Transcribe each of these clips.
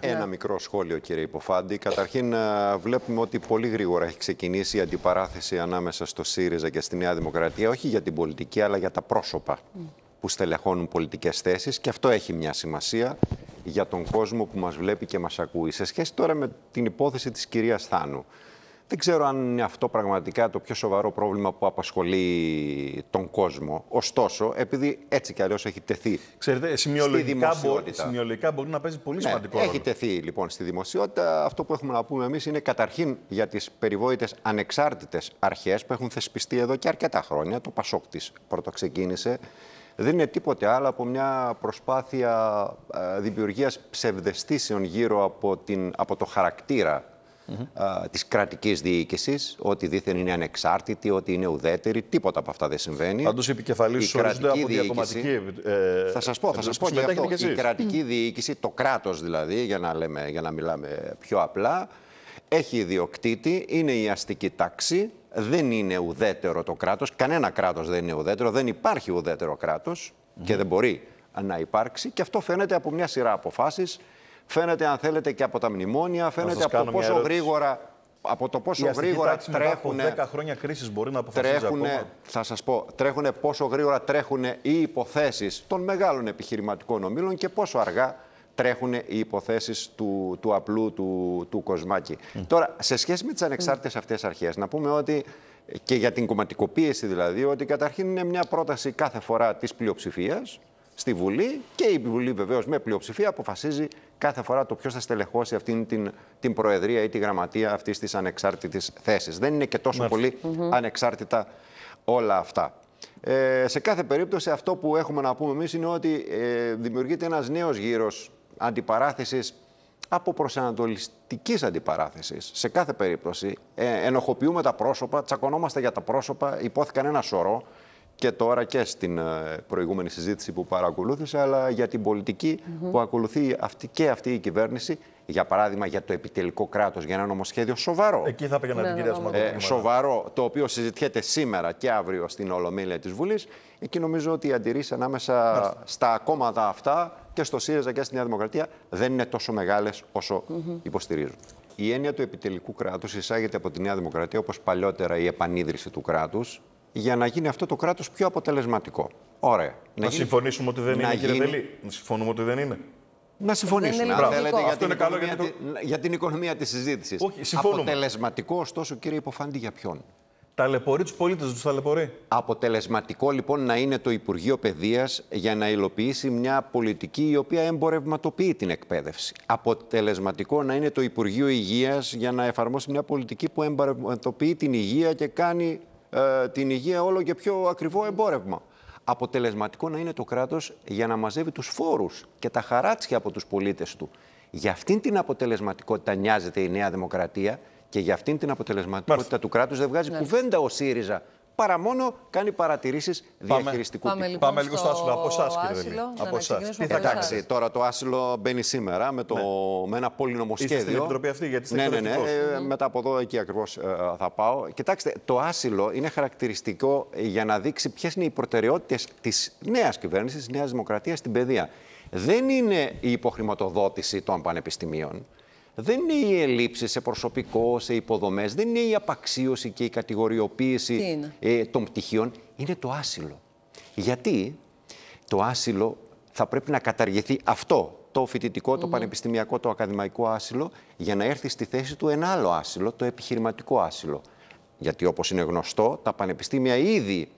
Ένα ναι. μικρό σχόλιο, κύριε Υποφάντη. Καταρχήν, βλέπουμε ότι πολύ γρήγορα έχει ξεκινήσει η αντιπαράθεση ανάμεσα στο ΣΥΡΙΖΑ και στη Νέα Δημοκρατία, όχι για την πολιτική, αλλά για τα πρόσωπα που στελεχώνουν πολιτικές θέσεις. Και αυτό έχει μια σημασία για τον κόσμο που μας βλέπει και μας ακούει. Σε σχέση τώρα με την υπόθεση της κυρίας Θάνου, δεν ξέρω αν είναι αυτό πραγματικά το πιο σοβαρό πρόβλημα που απασχολεί κόσμο. Ωστόσο, επειδή έτσι κι αλλιώς έχει τεθεί. Ξέρετε, σημειολογικά, στη μπορεί, σημειολογικά μπορεί να παίζει πολύ ναι, σημαντικό ρόλο. Έχει τεθεί λοιπόν στη δημοσιότητα. Αυτό που έχουμε να πούμε εμείς είναι καταρχήν για τις περιβόητες ανεξάρτητες αρχές που έχουν θεσπιστεί εδώ και αρκετά χρόνια. Το Πασόκ της ξεκίνησε. Δεν είναι τίποτε άλλο από μια προσπάθεια ε, δημιουργίας ψευδεστήσεων γύρω από, την, από το χαρακτήρα mm-hmm. της κρατικής διοίκησης, ότι δήθεν είναι ανεξάρτητη, ότι είναι ουδέτερη. Τίποτα από αυτά δεν συμβαίνει. Πάντως οι επικεφαλεί ορίζονται από διακομματική. Ε, θα σας πω, θα σας πω και αυτό. η κρατική διοίκηση, το κράτος δηλαδή, για να, λέμε, για να μιλάμε πιο απλά, έχει ιδιοκτήτη, είναι η αστική τάξη, δεν είναι ουδέτερο το κράτος, κανένα κράτος δεν είναι ουδέτερο, δεν υπάρχει ουδέτερο και δεν μπορεί να υπάρξει και αυτό φαίνεται από μια σειρά αποφάσεις Φαίνεται, αν θέλετε, και από τα μνημόνια, φαίνεται από το πόσο γρήγορα από το πόσο γρήγορα τρέχουν. 10 χρόνια κρίσης μπορεί να τρέχουν, Θα σας πω, τρέχουν πόσο γρήγορα τρέχουν οι υποθέσεις των μεγάλων επιχειρηματικών ομίλων και πόσο αργά τρέχουν οι υποθέσεις του, του απλού, του, του κοσμάκη. Τώρα, σε σχέση με τις ανεξάρτητες αυτές αρχές, να πούμε ότι και για την κομματικοποίηση δηλαδή, ότι καταρχήν είναι μια πρόταση κάθε φορά της πλειοψηφίας, στη Βουλή και η Βουλή βεβαίως με πλειοψηφία αποφασίζει κάθε φορά το ποιος θα στελεχώσει αυτήν την, την προεδρία ή τη γραμματεία αυτής της ανεξάρτητης θέσης. Δεν είναι και τόσο πολύ ανεξάρτητα όλα αυτά. Ε, σε κάθε περίπτωση αυτό που έχουμε να πούμε εμείς είναι ότι ε, δημιουργείται ένας νέος γύρος αντιπαράθεσης από προσανατολιστικής αντιπαράθεσης. Σε κάθε περίπτωση ε, ενοχοποιούμε τα πρόσωπα, τσακωνόμαστε για τα πρόσωπα, υπόθηκαν ένα σωρό και τώρα και στην ε, προηγούμενη συζήτηση που παρακολούθησα, αλλά για την πολιτική που ακολουθεί αυτή και αυτή η κυβέρνηση, για παράδειγμα για το επιτελικό κράτος, για ένα νομοσχέδιο σοβαρό. Εκεί θα πήγαινα ναι, την κυρία ναι, ε, σοβαρό, το οποίο συζητιέται σήμερα και αύριο στην Ολομέλεια της Βουλής. Εκεί νομίζω ότι οι αντιρρήσεις ανάμεσα στα κόμματα αυτά και στο ΣΥΡΙΖΑ και στη Νέα Δημοκρατία δεν είναι τόσο μεγάλες όσο υποστηρίζουν. Η έννοια του επιτελικού κράτους εισάγεται από τη Νέα Δημοκρατία όπως παλιότερα η επανίδρυση του κράτους για να γίνει αυτό το κράτος πιο αποτελεσματικό. Ωραία. Να, να συμφωνήσουμε ότι δεν να είναι, κύριε Δελή. Να συμφωνούμε ότι δεν είναι. Να συμφωνήσουμε. Αν θέλετε, για, την είναι καλό για, το... για την οικονομία της συζήτησης. Όχι, συμφωνούμε. Αποτελεσματικό, ωστόσο, κύριε Υποφάντη, για ποιον. Ταλαιπωρεί τους πολίτες, τους ταλαιπωρεί. Αποτελεσματικό λοιπόν να είναι το Υπουργείο Παιδείας για να υλοποιήσει μια πολιτική η οποία εμπορευματοποιεί την εκπαίδευση. Αποτελεσματικό να είναι το Υπουργείο Υγείας για να εφαρμόσει μια πολιτική που εμπορευματοποιεί την υγεία και κάνει ε, την υγεία όλο και πιο ακριβό εμπόρευμα. Αποτελεσματικό να είναι το κράτος για να μαζεύει τους φόρους και τα χαράτσια από τους πολίτες του. Για αυτήν την αποτελεσματικότητα νοιάζεται η Νέα Δημοκρατία και για αυτήν την αποτελεσματικότητα του κράτους δεν βγάζει ναι. κουβέντα ο ΣΥΡΙΖΑ παρά μόνο κάνει παρατηρήσεις διαχειριστικού πάμε, τύπου. Λοιπόν πάμε λίγο στο άσυλο. Από εσάς, κύριε Από εσάς. Τι θα Εντάξει, τώρα το άσυλο μπαίνει σήμερα με, το, ναι. με ένα πολυνομοσχέδιο. Είστε στην επιτροπή αυτή, γιατί είστε ναι, ναι, ναι, ναι. Μετά από εδώ, εκεί ακριβώς ε, θα πάω. Κοιτάξτε, το άσυλο είναι χαρακτηριστικό για να δείξει ποιες είναι οι προτεραιότητες της νέας κυβέρνησης, της Νέας Δημοκρατίας στην παιδεία. Δεν είναι η υποχρηματοδότηση των πανεπιστημίων δεν είναι η ελλείψη σε προσωπικό, σε υποδομές, δεν είναι η απαξίωση και η κατηγοριοποίηση ε, των πτυχίων. Είναι το άσυλο. Γιατί το άσυλο θα πρέπει να καταργηθεί αυτό το φοιτητικό, το πανεπιστημιακό, το ακαδημαϊκό άσυλο, για να έρθει στη θέση του ένα άλλο άσυλο, το επιχειρηματικό άσυλο. Γιατί όπως είναι γνωστό, τα πανεπιστήμια ήδη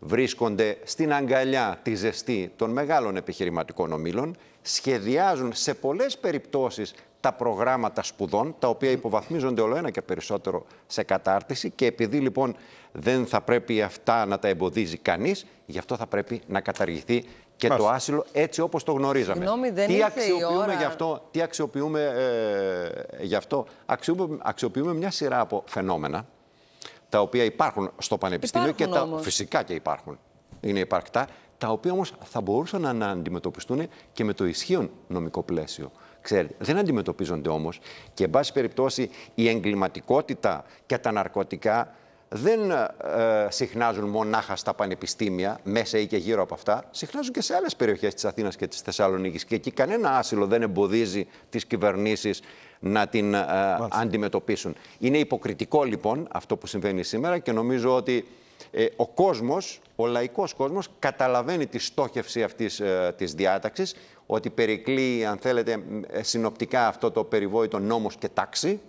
βρίσκονται στην αγκαλιά τη ζεστή των μεγάλων επιχειρηματικών ομήλων, σχεδιάζουν σε πολλές περιπτώσεις τα προγράμματα σπουδών, τα οποία υποβαθμίζονται όλο ένα και περισσότερο σε κατάρτιση και επειδή λοιπόν δεν θα πρέπει αυτά να τα εμποδίζει κανείς, γι' αυτό θα πρέπει να καταργηθεί και το άσυλο έτσι όπως το γνωρίζαμε. τι αξιοποιούμε γι' αυτό, τι αξιοποιούμε ε, γι' αυτό. Αξιοποιούμε, μια σειρά από φαινόμενα τα οποία υπάρχουν στο πανεπιστήμιο και φυσικά και υπάρχουν. Είναι υπαρκτά, τα οποία όμως θα μπορούσαν να αντιμετωπιστούν και με το ισχύον νομικό πλαίσιο. Ξέρετε, δεν αντιμετωπίζονται όμως και, εν πάση περιπτώσει, η εγκληματικότητα και τα ναρκωτικά δεν ε, συχνάζουν μονάχα στα πανεπιστήμια, μέσα ή και γύρω από αυτά, συχνάζουν και σε άλλες περιοχές της Αθήνας και της Θεσσαλονίκης. Και εκεί κανένα άσυλο δεν εμποδίζει τις κυβερνήσεις να την ε, αντιμετωπίσουν. Είναι υποκριτικό λοιπόν αυτό που συμβαίνει σήμερα και νομίζω ότι ε, ο κόσμος, ο λαϊκός κόσμος καταλαβαίνει τη στόχευση αυτής ε, της διάταξης, ότι περικλεί, αν θέλετε, ε, συνοπτικά αυτό το περιβόητο νόμος και τάξη,